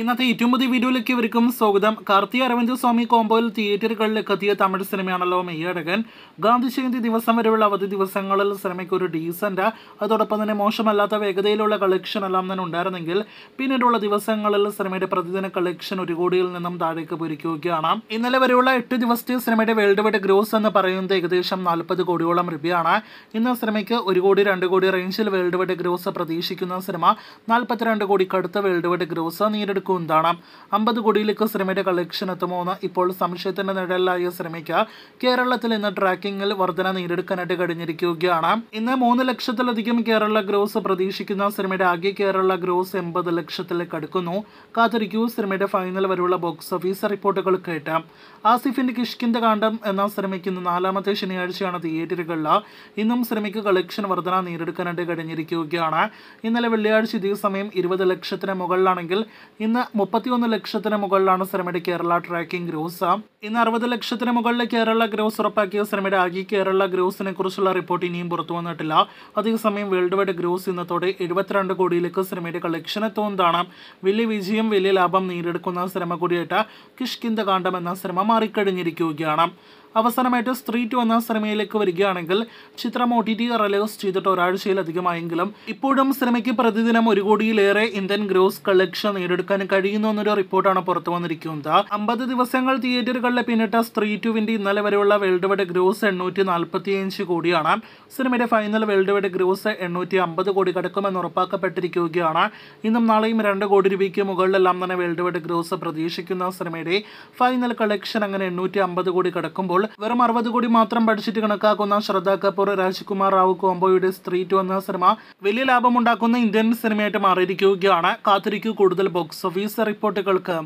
ഇന്നത്തെ ഏറ്റവും പുതിയ വീഡിയോയിലേക്ക് ഇവർക്കും സ്വാഗതം കാർത്തി അരവിന്ദ് സ്വാമി കോമ്പോയിൽ തിയേറ്ററുകളിലേക്ക് എത്തിയ തമിഴ് സിനിമയാണല്ലോ മെയ്യടകൻ ഗാന്ധി ജയന്തി ദിവസം വരെയുള്ള അവധി ദിവസങ്ങളിൽ സിനിമയ്ക്ക് ഒരു ഡീസൻ്റ് അതോടൊപ്പം തന്നെ മോശമല്ലാത്ത വേഗതയിലുള്ള കളക്ഷൻ എല്ലാം തന്നെ ഉണ്ടായിരുന്നെങ്കിൽ പിന്നീടുള്ള ദിവസങ്ങളിൽ സിനിമയുടെ പ്രതിദിന കളക്ഷൻ ഒരു കോടിയിൽ നിന്നും താഴേക്ക് പൊരിക്കുകയാണ് ഇന്നലെ വരെയുള്ള എട്ട് ദിവസത്തെ സിനിമയുടെ വേൾഡ് വൈഡ് ഗ്രോസ് എന്ന് പറയുന്നത് ഏകദേശം നാൽപ്പത് കോടിയോളം രൂപയാണ് ഇന്ന് സിനിമയ്ക്ക് ഒരു കോടി രണ്ട് കോടി റേഞ്ചിൽ വേൾഡ് വൈഡ് ഗ്രോസ് പ്രതീക്ഷിക്കുന്ന സിനിമ നാൽപ്പത്തിരണ്ട് കോടിക്കടുത്ത വേൾഡ് വൈഡ് ഗ്രോസ് നേരിടും ഏറ്റെടുക്കുകയും കാണാം അമ്പത് കോടിയിലേക്ക് സിനിമയുടെ കളക്ഷൻ എത്തുമോന്ന് ഇപ്പോൾ സംശയത്തിന്റെ നിഴലിലായ സിനിമയ്ക്ക് കേരളത്തിൽ ഇന്ന് ട്രാക്കിംഗിൽ വർധന നേരിടുക്കാനായിട്ട് കഴിഞ്ഞിരിക്കുകയാണ് ഇന്ന് മൂന്ന് ലക്ഷത്തിലധികം കേരള ഗ്രോസ് പ്രതീക്ഷിക്കുന്ന സിനിമയുടെ ആകെ കേരള ഗ്രോസ് എൺപത് ലക്ഷത്തിലേക്ക് അടുക്കുന്നു കാത്തിരിക്കൂ സിനിമയുടെ ഫൈനൽ വരെയുള്ള ബോക്സ് ഓഫീസ് റിപ്പോർട്ടുകൾ കേട്ടാം ആസിഫിന്റെ കിഷ്കിന്റെ കാണ്ഡം എന്ന സിനിമയ്ക്ക് ഇന്ന് നാലാമത്തെ ശനിയാഴ്ചയാണ് തിയേറ്ററുകളിൽ ഇന്നും സിനിമയ്ക്ക് കളക്ഷൻ വർധന നേരിടുക്കാനായിട്ട് കഴിഞ്ഞിരിക്കുകയാണ് ഇന്നലെ വെള്ളിയാഴ്ച ഇതേ സമയം ഇരുപത് ലക്ഷത്തിന് മുകളിലാണെങ്കിൽ ഇന്ന് മുപ്പത്തിയൊന്ന് ലക്ഷത്തിന് മുകളിലാണ് സിനിമയുടെ കേരള ട്രാക്കിംഗ് ഗ്രോസ് ഇന്ന് അറുപത് ലക്ഷത്തിന് മുകളിലെ കേരള ഗ്രോസ് ഉറപ്പാക്കിയ സിനിമയുടെ ആകെ കേരള ഗ്രോസിനെ കുറിച്ചുള്ള റിപ്പോർട്ട് ഇനിയും പുറത്തു വന്നിട്ടില്ല അതേസമയം വേൾഡ് വൈഡ് ഗ്രോസ് ഇന്നത്തോടെ എഴുപത്തിരണ്ട് കോടിയിലേക്ക് സിനിമയുടെ കളക്ഷൻ എത്തുന്നതാണ് വലിയ വിജയം വലിയ ലാഭം നേടിയെടുക്കുന്ന സിനിമ കൂടിയായിട്ട് കിഷ്കിന്ദ കാണ്ഡം എന്ന സിനിമ മാറിക്കഴിഞ്ഞിരിക്കുകയാണ് അവസാനമായിട്ട് സ്ത്രീ ടു എന്ന സിനിമയിലേക്ക് വരികയാണെങ്കിൽ ചിത്രം ഒ ടി ടി റിലീസ് ചെയ്തിട്ട് ഒരാഴ്ചയിലധികമായെങ്കിലും ഇപ്പോഴും സിനിമയ്ക്ക് പ്രതിദിനം ഒരു കോടിയിലേറെ ഇന്ത്യൻ ഗ്രോസ് കളക്ഷൻ നേടിയെടുക്കാൻ കഴിയുന്നു എന്നൊരു റിപ്പോർട്ടാണ് പുറത്തു വന്നിരിക്കുന്നത് അമ്പത് ദിവസങ്ങൾ തിയേറ്ററുകളിലെ പിന്നിട്ട സ്ത്രീ ടുവിന്റെ ഇന്നലെ വരെയുള്ള വേൾഡ് വൈഡ് ഗ്രോസ് എണ്ണൂറ്റി നാൽപ്പത്തി അഞ്ച് കോടിയാണ് സിനിമയുടെ ഫൈനൽ വേൾഡ് വൈഡ് ഗ്രോസ് എണ്ണൂറ്റി അമ്പത് കോടി കടക്കുമെന്ന് ഉറപ്പാക്കപ്പെട്ടിരിക്കുകയാണ് ഇന്നും നാളെയും രണ്ട് കോടി രൂപയ്ക്ക് മുകളിലെല്ലാം തന്നെ വേൾഡ് വൈഡ് ഗ്രോസ് പ്രതീക്ഷിക്കുന്ന സിനിമയുടെ ഫൈനൽ കളക്ഷൻ അങ്ങനെ എണ്ണൂറ്റി അമ്പത് കോടി കടക്കുമ്പോൾ വെറും അറുപത് കോടി മാത്രം ബഡ്ജറ്റ് കണക്കാക്കുന്ന ശ്രദ്ധ കപൂർ രാജ്കുമാർ റാവു കോംബോയുടെ സ്ത്രീ ടു എന്ന സിനിമ വലിയ ലാഭമുണ്ടാക്കുന്ന ഇന്ത്യൻ സിനിമയായിട്ട് മാറിയിരിക്കുകയാണ് കാത്തിരിക്കൂ കൂടുതൽ ബോക്സ് ഓഫീസ് റിപ്പോർട്ടുകൾക്ക്